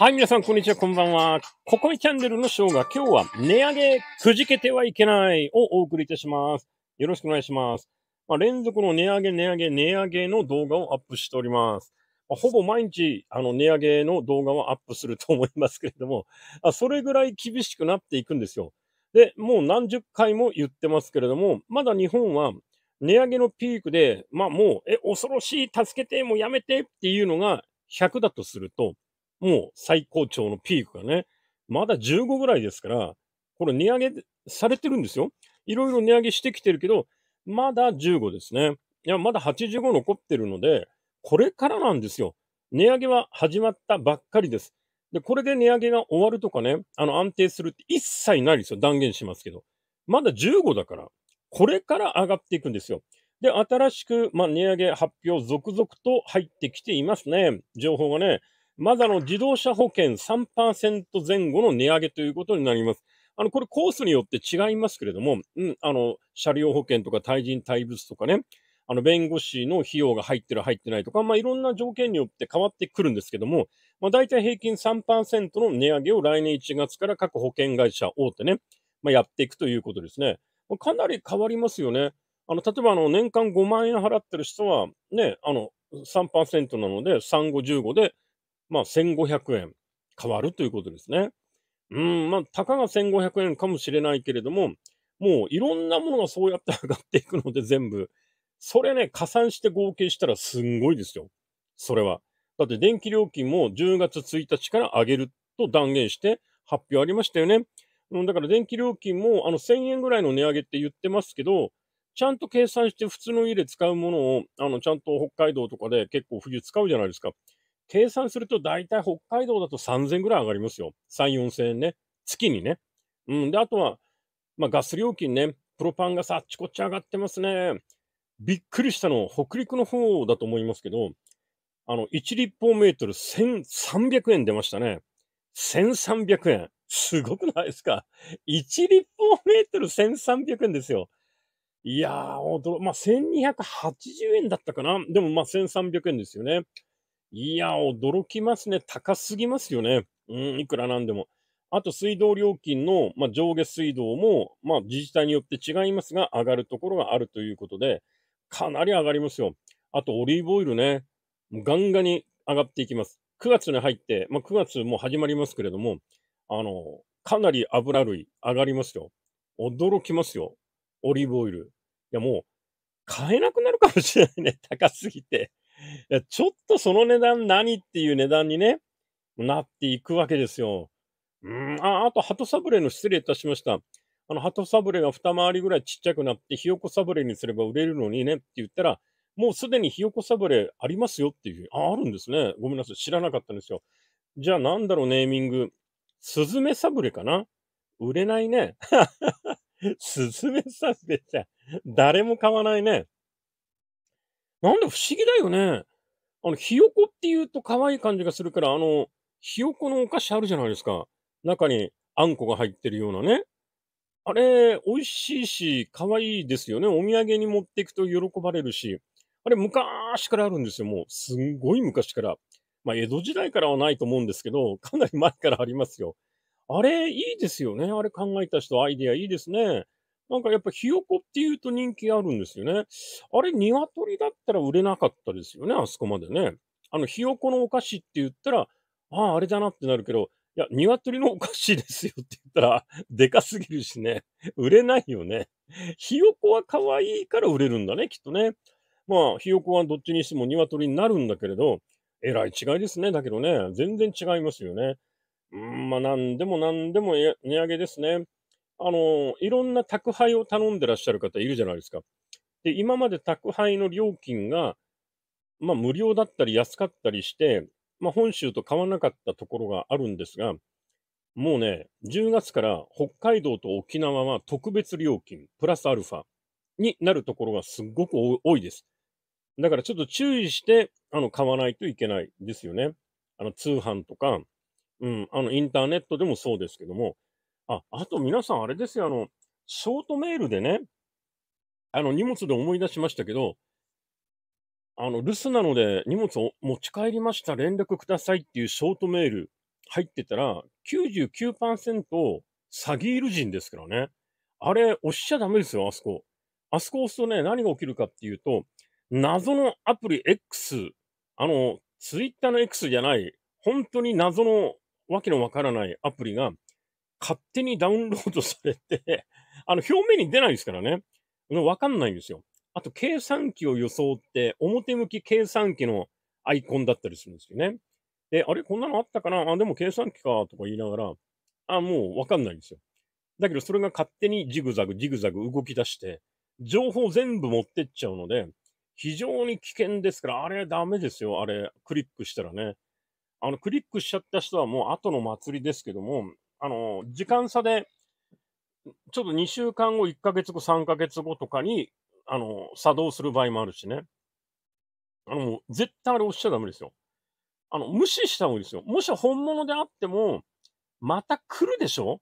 はい、皆さん、こんにちは、こんばんは。ここにチャンネルのショーが今日は値上げくじけてはいけないをお送りいたします。よろしくお願いします。まあ、連続の値上げ、値上げ、値上げの動画をアップしております。まあ、ほぼ毎日、あの、値上げの動画はアップすると思いますけれども、あそれぐらい厳しくなっていくんですよ。で、もう何十回も言ってますけれども、まだ日本は値上げのピークで、まあもう、え、恐ろしい、助けて、もうやめてっていうのが100だとすると、もう最高潮のピークがね、まだ15ぐらいですから、これ値上げされてるんですよ。いろいろ値上げしてきてるけど、まだ15ですね。いや、まだ85残ってるので、これからなんですよ。値上げは始まったばっかりです。で、これで値上げが終わるとかね、あの安定するって一切ないですよ。断言しますけど。まだ15だから、これから上がっていくんですよ。で、新しく、まあ、値上げ発表続々と入ってきていますね。情報がね。まずあの自動車保険3%前後の値上げということになります。あのこれ、コースによって違いますけれども、うん、あの車両保険とか対人対物とかね、あの弁護士の費用が入ってる、入ってないとか、まあ、いろんな条件によって変わってくるんですけども、まあ、大体平均3%の値上げを来年1月から各保険会社大手ね、まあ、やっていくということですね。まあ、かなり変わりますよね。あの例えばあの年間5万円払ってる人は、ね、あの3%なので、3、5、15でまあ、1500円変わるということですね。うん、まあ、たかが1500円かもしれないけれども、もういろんなものがそうやって上がっていくので全部。それね、加算して合計したらすんごいですよ。それは。だって電気料金も10月1日から上げると断言して発表ありましたよね。だから電気料金もあの1000円ぐらいの値上げって言ってますけど、ちゃんと計算して普通の家で使うものを、あの、ちゃんと北海道とかで結構冬使うじゃないですか。計算すると大体北海道だと3000ぐらい上がりますよ。3、4000円ね。月にね。うん。で、あとは、まあ、ガス料金ね。プロパンがさ、あっちこっち上がってますね。びっくりしたの、北陸の方だと思いますけど、あの、1立方メートル1300円出ましたね。1300円。すごくないですか ?1 立方メートル1300円ですよ。いやー、驚、まあ、1280円だったかなでも、ま1300円ですよね。いや、驚きますね。高すぎますよね。うん、いくらなんでも。あと、水道料金の、まあ、上下水道も、まあ、自治体によって違いますが、上がるところがあるということで、かなり上がりますよ。あと、オリーブオイルね、ガンガンに上がっていきます。9月に入って、まあ、9月も始まりますけれども、あの、かなり油類上がりますよ。驚きますよ。オリーブオイル。いや、もう、買えなくなるかもしれないね。高すぎて。ちょっとその値段何っていう値段にね、なっていくわけですよ。うん、あ、あと、鳩サブレの失礼いたしました。あの、鳩サブレが二回りぐらいちっちゃくなって、ひよこサブレにすれば売れるのにねって言ったら、もうすでにひよこサブレありますよっていう。あ、あるんですね。ごめんなさい。知らなかったんですよ。じゃあなんだろう、ネーミング。スズメサブレかな売れないね。スズメサブレじゃ、誰も買わないね。なんだ不思議だよね。あの、ひよこって言うと可愛い感じがするから、あの、ひよこのお菓子あるじゃないですか。中にあんこが入ってるようなね。あれ、美味しいし、可愛いですよね。お土産に持っていくと喜ばれるし。あれ、昔からあるんですよ。もう、すんごい昔から。まあ、江戸時代からはないと思うんですけど、かなり前からありますよ。あれ、いいですよね。あれ考えた人、アイディアいいですね。なんかやっぱひよこっていうと人気あるんですよね。あれ、鶏だったら売れなかったですよね、あそこまでね。あの、ひよこのお菓子って言ったら、ああ、あれだなってなるけど、いや、鶏のお菓子ですよって言ったら、でかすぎるしね、売れないよね。ひよこは可愛いから売れるんだね、きっとね。まあ、ひよこはどっちにしても鶏になるんだけれど、えらい違いですね。だけどね、全然違いますよね。うん、まあ、なんでもなんでも値上げですね。あの、いろんな宅配を頼んでらっしゃる方いるじゃないですか。で、今まで宅配の料金が、まあ、無料だったり安かったりして、まあ、本州と買わなかったところがあるんですが、もうね、10月から北海道と沖縄は特別料金、プラスアルファになるところがすっごく多いです。だからちょっと注意して、あの、買わないといけないですよね。あの、通販とか、うん、あの、インターネットでもそうですけども、あ、あと皆さんあれですよ、あの、ショートメールでね、あの、荷物で思い出しましたけど、あの、留守なので荷物を持ち帰りました、連絡くださいっていうショートメール入ってたら、99%詐欺いる人ですからね。あれ、押しちゃダメですよ、あそこ。あそこ押すとね、何が起きるかっていうと、謎のアプリ X、あの、ツイッターの X じゃない、本当に謎のわけのわからないアプリが勝手にダウンロードされて、あの、表面に出ないですからね。わかんないんですよ。あと、計算機を装って、表向き計算機のアイコンだったりするんですよね。で、あれこんなのあったかなあ、でも計算機かとか言いながら、あ、もうわかんないんですよ。だけど、それが勝手にジグザグ、ジグザグ動き出して、情報全部持ってっちゃうので、非常に危険ですから、あれダメですよ。あれ、クリックしたらね。あの、クリックしちゃった人はもう後の祭りですけども、あの、時間差で、ちょっと2週間後、1ヶ月後、3ヶ月後とかに、あの、作動する場合もあるしね。あの、絶対あれ押しちゃダメですよ。あの、無視した方がいいですよ。もし本物であっても、また来るでしょ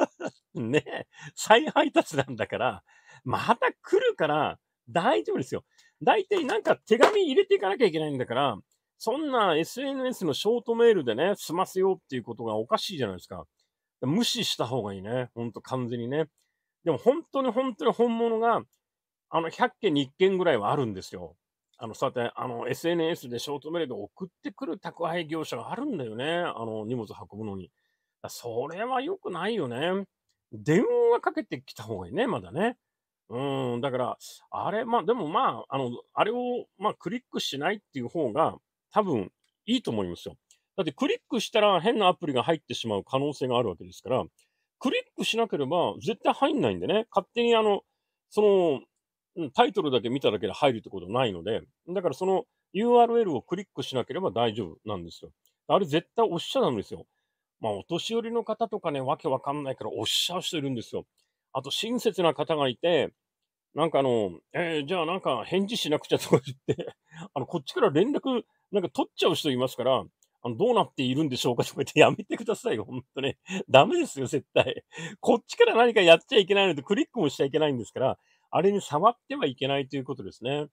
ねえ、再配達なんだから、また来るから、大丈夫ですよ。大体なんか手紙入れていかなきゃいけないんだから、そんな SNS のショートメールでね、済ませようっていうことがおかしいじゃないですか。無視した方がいいね。ほんと完全にね。でも本当に本当に本物が、あの、100件に1件ぐらいはあるんですよ。あの、さて、あの、SNS でショートメールで送ってくる宅配業者があるんだよね。あの、荷物運ぶのに。それは良くないよね。電話かけてきた方がいいね、まだね。うん、だから、あれ、まあ、でもまあ、あの、あれを、まあ、クリックしないっていう方が、多分、いいと思いますよ。だってクリックしたら変なアプリが入ってしまう可能性があるわけですから、クリックしなければ絶対入んないんでね、勝手にあの、その、タイトルだけ見ただけで入るってことないので、だからその URL をクリックしなければ大丈夫なんですよ。あれ絶対押しちゃダメですよ。まあ、お年寄りの方とかね、わけわかんないから押しちゃう人いるんですよ。あと、親切な方がいて、なんかあの、えー、じゃあなんか返事しなくちゃとか言ってあの、こっちから連絡なんか取っちゃう人いますから、あの、どうなっているんでしょうかとか言ってやめてくださいよ。ほんとね。ダメですよ、絶対。こっちから何かやっちゃいけないのでクリックもしちゃいけないんですから、あれに触ってはいけないということですね。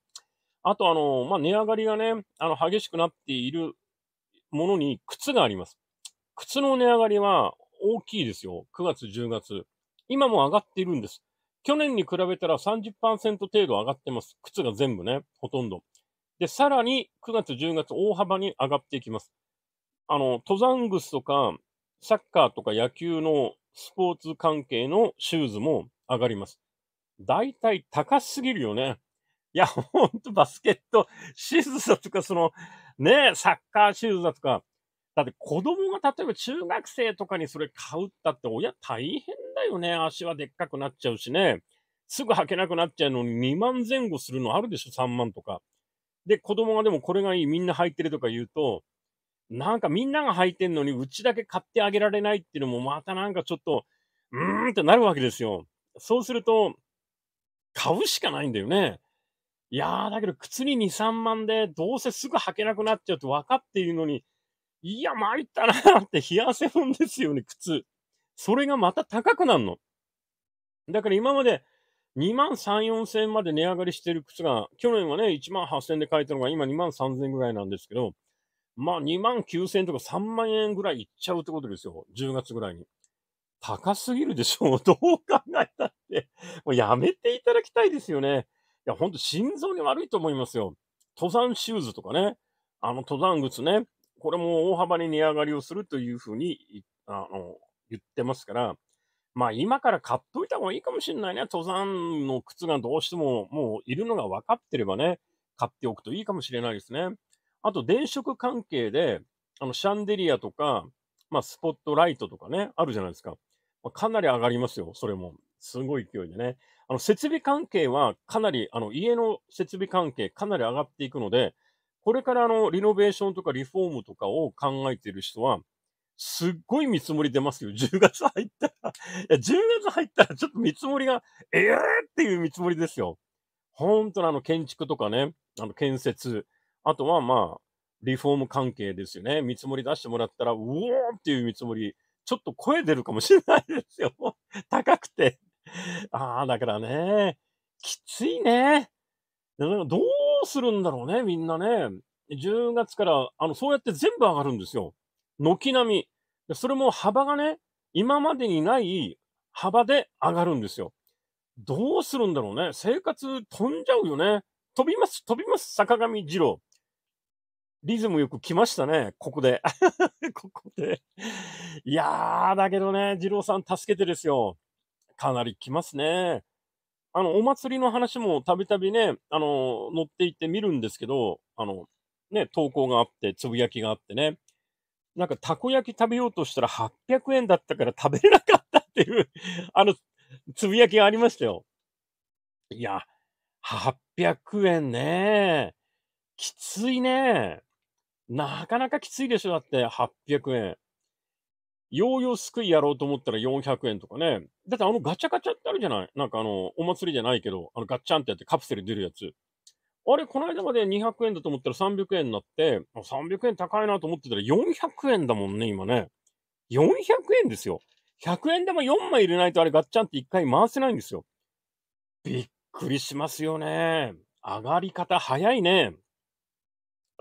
あと、あの、まあ、値上がりがね、あの、激しくなっているものに靴があります。靴の値上がりは大きいですよ。9月、10月。今も上がっているんです。去年に比べたら30%程度上がってます。靴が全部ね、ほとんど。で、さらに9月、10月大幅に上がっていきます。あの、登山靴とか、サッカーとか野球のスポーツ関係のシューズも上がります。大体高すぎるよね。いや、ほんとバスケットシューズだとか、その、ねえ、サッカーシューズだとか。だって子供が例えば中学生とかにそれ買うったって親大変だよね。足はでっかくなっちゃうしね。すぐ履けなくなっちゃうのに2万前後するのあるでしょ ?3 万とか。で、子供がでもこれがいい、みんな履いてるとか言うと、なんかみんなが履いてんのに、うちだけ買ってあげられないっていうのも、またなんかちょっと、うーんってなるわけですよ。そうすると、買うしかないんだよね。いやー、だけど靴に2、3万で、どうせすぐ履けなくなっちゃうって分かっているのに、いや、参ったなーって冷や汗もんですよね、靴。それがまた高くなるの。だから今まで2万3、4千円まで値上がりしてる靴が、去年はね、1万8千円で買えたのが今2万3千円ぐらいなんですけど、まあ2万9000円とか3万円ぐらいいっちゃうってことですよ。10月ぐらいに。高すぎるでしょう。どう考えたって。もうやめていただきたいですよね。いや、ほんと心臓に悪いと思いますよ。登山シューズとかね。あの登山靴ね。これも大幅に値上がりをするというふうに、あの、言ってますから。まあ今から買っといた方がいいかもしれないね。登山の靴がどうしてももういるのが分かってればね、買っておくといいかもしれないですね。あと電飾関係で、あの、シャンデリアとか、まあ、スポットライトとかね、あるじゃないですか。まあ、かなり上がりますよ、それも。すごい勢いでね。あの、設備関係はかなり、あの、家の設備関係かなり上がっていくので、これからあの、リノベーションとかリフォームとかを考えている人は、すっごい見積もり出ますよ。10月入ったらいや、10月入ったらちょっと見積もりが、ええー、っていう見積もりですよ。本当のあの、建築とかね、あの、建設、あとはまあ、リフォーム関係ですよね。見積もり出してもらったら、うおーっていう見積もり、ちょっと声出るかもしれないですよ。高くて。ああ、だからね、きついね。どうするんだろうね、みんなね。10月から、あの、そうやって全部上がるんですよ。軒並み。それも幅がね、今までにない幅で上がるんですよ。どうするんだろうね。生活飛んじゃうよね。飛びます、飛びます、坂上二郎。リズムよく来ましたね、ここで。ここで。いやー、だけどね、二郎さん助けてですよ。かなり来ますね。あの、お祭りの話もたびたびね、あの、乗っていって見るんですけど、あの、ね、投稿があって、つぶやきがあってね。なんか、たこ焼き食べようとしたら800円だったから食べれなかったっていうあの、つぶやきがありましたよ。いや、800円ね。きついね。なかなかきついでしょ、だって800円。ヨーヨーすくいやろうと思ったら400円とかね。だってあのガチャガチャってあるじゃないなんかあの、お祭りじゃないけど、あのガッチャンってやってカプセル出るやつ。あれ、この間まで200円だと思ったら300円になって、300円高いなと思ってたら400円だもんね、今ね。400円ですよ。100円でも4枚入れないとあれガッチャンって1回回せないんですよ。びっくりしますよね。上がり方早いね。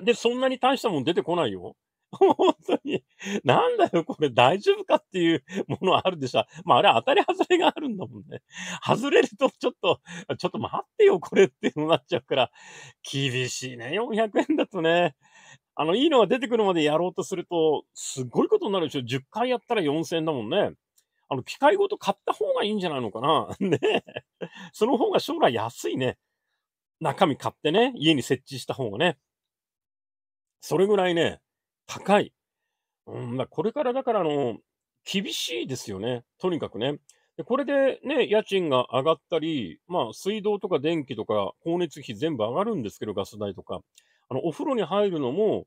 で、そんなに大したもん出てこないよ。本当に。なんだよ、これ大丈夫かっていうものあるでしょ。まあ、あれ当たり外れがあるんだもんね。外れると、ちょっと、ちょっと待ってよ、これっていうのになっちゃうから、厳しいね、400円だとね。あの、いいのが出てくるまでやろうとすると、すごいことになるでしょ。10回やったら4000円だもんね。あの、機械ごと買った方がいいんじゃないのかな。ねその方が将来安いね。中身買ってね、家に設置した方がね。それぐらいね、高い。うん、まあ、これからだから、あの、厳しいですよね。とにかくね。でこれでね、家賃が上がったり、まあ、水道とか電気とか光熱費全部上がるんですけど、ガス代とか。あの、お風呂に入るのも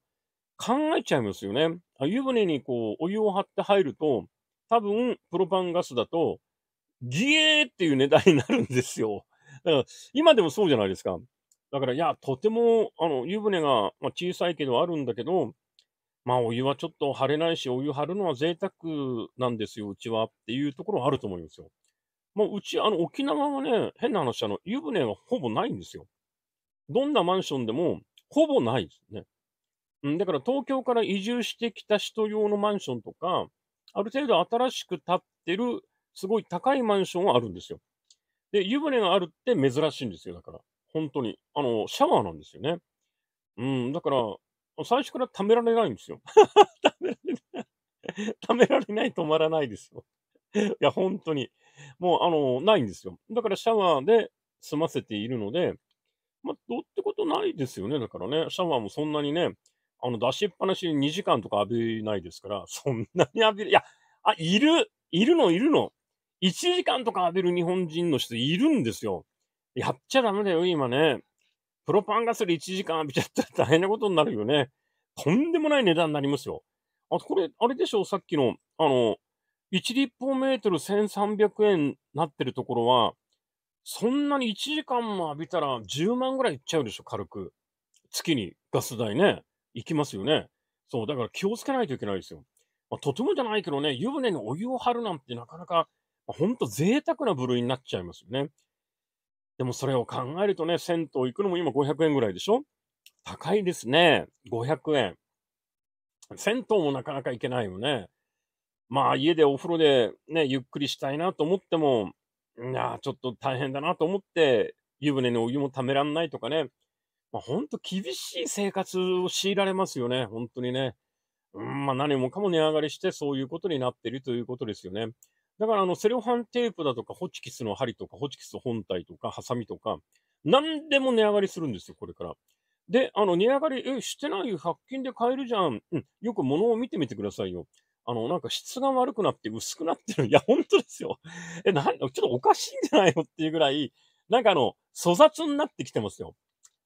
考えちゃいますよね。あ湯船にこう、お湯を張って入ると、多分、プロパンガスだと、ギエーっていう値段になるんですよ。だから、今でもそうじゃないですか。だから、いや、とても、あの、湯船が、まあ、小さいけどあるんだけど、まあ、お湯はちょっと張れないし、お湯張るのは贅沢なんですよ、うちはっていうところはあると思いますよ。もう、うち、あの、沖縄はね、変な話、あの、湯船がほぼないんですよ。どんなマンションでも、ほぼないですね。うん、だから、東京から移住してきた人用のマンションとか、ある程度新しく建ってる、すごい高いマンションはあるんですよ。で、湯船があるって珍しいんですよ、だから。本当に。あの、シャワーなんですよね。うん、だから、最初から貯められないんですよ。貯 められない。貯められない、止まらないですよ。いや、本当に。もう、あの、ないんですよ。だからシャワーで済ませているので、まどうってことないですよね。だからね、シャワーもそんなにね、あの、出しっぱなしに2時間とか浴びないですから、そんなに浴びる。いや、あ、いるいるの、いるの。1時間とか浴びる日本人の人いるんですよ。やっちゃダメだよ、今ね。プロパンガスで1時間浴びちゃったら大変なことになるよね。とんでもない値段になりますよ。あと、これ、あれでしょう、さっきの、あの、1立方メートル1300円なってるところは、そんなに1時間も浴びたら10万ぐらいいっちゃうでしょ、軽く。月にガス代ね。行きますよね。そう、だから気をつけないといけないですよ。まあ、とてもじゃないけどね、湯船にお湯を張るなんてなかなか、まあ、ほんと贅沢な部類になっちゃいますよね。でもそれを考えるとね、銭湯行くのも今500円ぐらいでしょ高いですね。500円。銭湯もなかなか行けないよね。まあ家でお風呂でね、ゆっくりしたいなと思っても、いやちょっと大変だなと思って、湯船のお湯もためらんないとかね。まあ厳しい生活を強いられますよね。本当にね。うん、まあ何もかも値上がりしてそういうことになっているということですよね。だからあのセロハンテープだとか、ホチキスの針とか、ホチキス本体とか、ハサミとか、何でも値上がりするんですよ、これから。で、あの、値上がり、え、してないよ、100均で買えるじゃん。うん、よく物を見てみてくださいよ。あの、なんか質が悪くなって薄くなってる。いや、本当ですよ。え、なん、ちょっとおかしいんじゃないのっていうぐらい、なんかあの、粗雑になってきてますよ。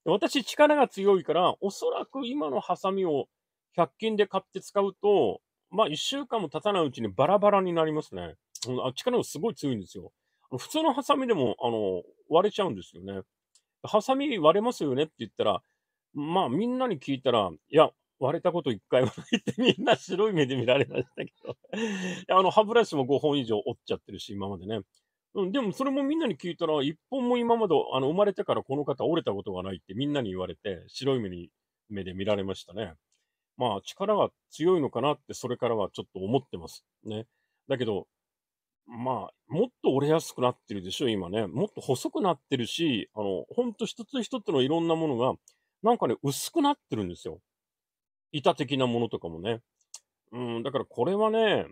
私、力が強いから、おそらく今のハサミを100均で買って使うと、まあ、1週間も経たないうちにバラバラになりますね。あ力がすごい強いんですよ。普通のハサミでも、あの、割れちゃうんですよね。ハサミ割れますよねって言ったら、まあみんなに聞いたら、いや、割れたこと一回はないってみんな白い目で見られましたけどあの、歯ブラシも5本以上折っちゃってるし、今までね。うん、でもそれもみんなに聞いたら、1本も今まで、あの、生まれてからこの方折れたことがないってみんなに言われて、白い目に、目で見られましたね。まあ力が強いのかなって、それからはちょっと思ってます。ね。だけど、まあ、もっと折れやすくなってるでしょ、今ね。もっと細くなってるし、あの、ほんと一つ一つのいろんなものが、なんかね、薄くなってるんですよ。板的なものとかもね。うん、だからこれはね、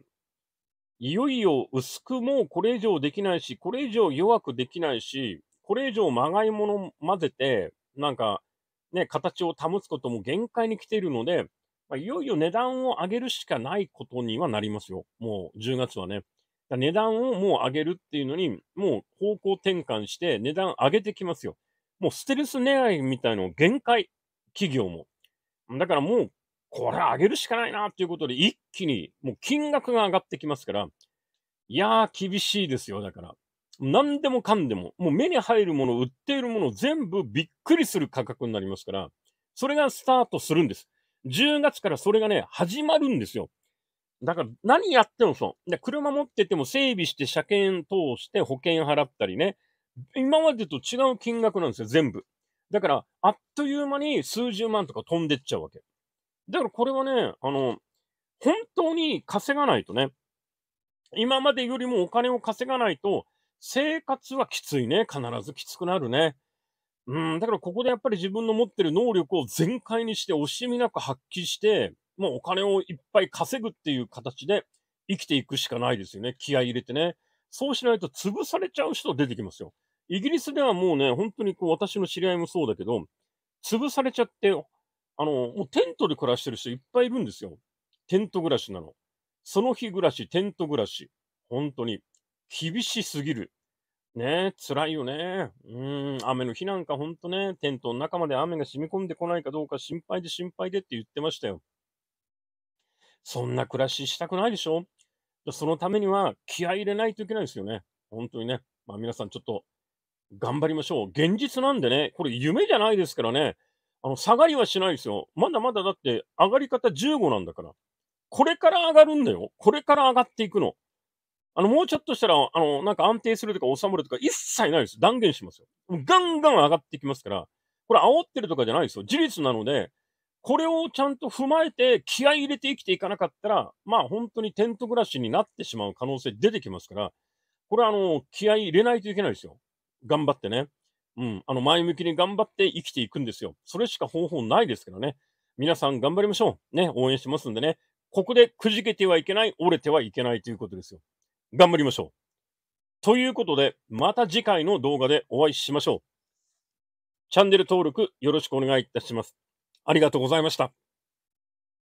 いよいよ薄くもうこれ以上できないし、これ以上弱くできないし、これ以上まがいもの混ぜて、なんか、ね、形を保つことも限界に来ているので、まあ、いよいよ値段を上げるしかないことにはなりますよ。もう10月はね。値段をもう上げるっていうのに、もう方向転換して値段上げてきますよ。もうステルス狙いみたいの限界、企業も。だからもう、これ上げるしかないなっていうことで、一気にもう金額が上がってきますから、いやー、厳しいですよ、だから。何でもかんでも、もう目に入るもの、売っているもの、全部びっくりする価格になりますから、それがスタートするんです。10月からそれがね、始まるんですよ。だから何やってもそう。で車持ってても整備して車検通して保険払ったりね。今までと違う金額なんですよ、全部。だから、あっという間に数十万とか飛んでっちゃうわけ。だからこれはね、あの、本当に稼がないとね、今までよりもお金を稼がないと、生活はきついね。必ずきつくなるね。うん、だからここでやっぱり自分の持ってる能力を全開にして惜しみなく発揮して、もうお金をいっぱい稼ぐっていう形で生きていくしかないですよね。気合い入れてね。そうしないと潰されちゃう人出てきますよ。イギリスではもうね、本当にこう私の知り合いもそうだけど、潰されちゃって、あの、もうテントで暮らしてる人いっぱいいるんですよ。テント暮らしなの。その日暮らし、テント暮らし。本当に。厳しすぎる。ねえ、辛いよね。うん、雨の日なんか本当ね、テントの中まで雨が染み込んでこないかどうか心配で心配でって言ってましたよ。そんな暮らししたくないでしょそのためには気合入れないといけないですよね。本当にね。まあ皆さんちょっと頑張りましょう。現実なんでね、これ夢じゃないですからね。あの、下がりはしないですよ。まだまだだって上がり方15なんだから。これから上がるんだよ。これから上がっていくの。あの、もうちょっとしたら、あの、なんか安定するとか収まるとか一切ないです。断言しますよ。ガンガン上がってきますから。これ煽ってるとかじゃないですよ。事実なので、これをちゃんと踏まえて気合い入れて生きていかなかったら、まあ本当にテント暮らしになってしまう可能性出てきますから、これはあの、気合い入れないといけないですよ。頑張ってね。うん。あの、前向きに頑張って生きていくんですよ。それしか方法ないですからね。皆さん頑張りましょう。ね、応援しますんでね。ここでくじけてはいけない、折れてはいけないということですよ。頑張りましょう。ということで、また次回の動画でお会いしましょう。チャンネル登録よろしくお願いいたします。ありがとうございました。